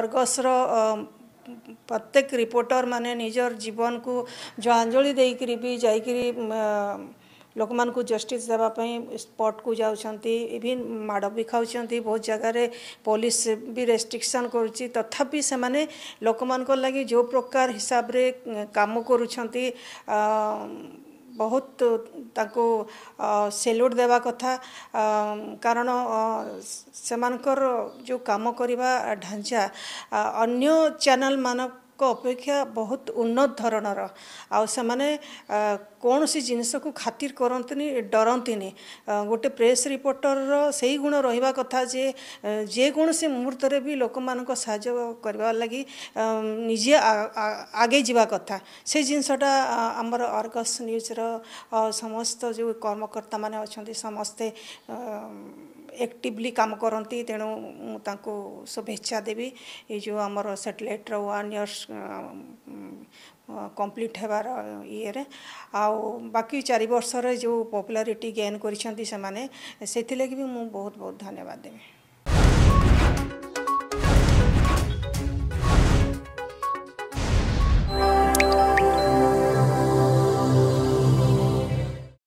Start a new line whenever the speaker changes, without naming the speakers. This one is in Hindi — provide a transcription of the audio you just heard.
अर्गसर प्रत्येक रिपोर्टर मैंने निजर जीवन को जो आंजलि भी जा लोक मानक जस्टिस देवाई स्पट को जाभिन माड़ भी खाऊँ बहुत जगार पुलिस भी रेस्ट्रिक्शन करुच्ची तथापि से मैंने लोक मान लगी जो प्रकार हिसाब रे काम करुँच ବହୁତ ତାଙ୍କୁ ସେଲ୍ୟୁଟ୍ ଦେବା କଥା କାରଣ ସେମାନଙ୍କର ଯେଉଁ କାମ କରିବା ଢାଞ୍ଚା ଅନ୍ୟ ଚ୍ୟାନେଲ୍ମାନ ଅପେକ୍ଷା ବହୁତ ଉନ୍ନତ ଧରଣର ଆଉ ସେମାନେ କୌଣସି ଜିନିଷକୁ ଖାତିର କରନ୍ତିନି ଡରନ୍ତିନି ଗୋଟେ ପ୍ରେସ୍ ରିପୋର୍ଟରର ସେଇ ଗୁଣ ରହିବା କଥା ଯେ ଯେକୌଣସି ମୁହୂର୍ତ୍ତରେ ବି ଲୋକମାନଙ୍କ ସାହାଯ୍ୟ କରିବା ଲାଗି ନିଜେ ଆଗେଇ ଯିବା କଥା ସେ ଜିନିଷଟା ଆମର ଅର୍ଗସ୍ ନ୍ୟୁଜ୍ର ସମସ୍ତ ଯେଉଁ କର୍ମକର୍ତ୍ତାମାନେ ଅଛନ୍ତି ସମସ୍ତେ एक्टिवली काम करती तेणु मुझे शुभेच्छा देवी ये जो आम सैटेलाइट्र वन इयर्स कम्प्लीट हबार इे आकी चार जो पपुलारीटी गेन करते से बहुत बहुत धन्यवाद देवी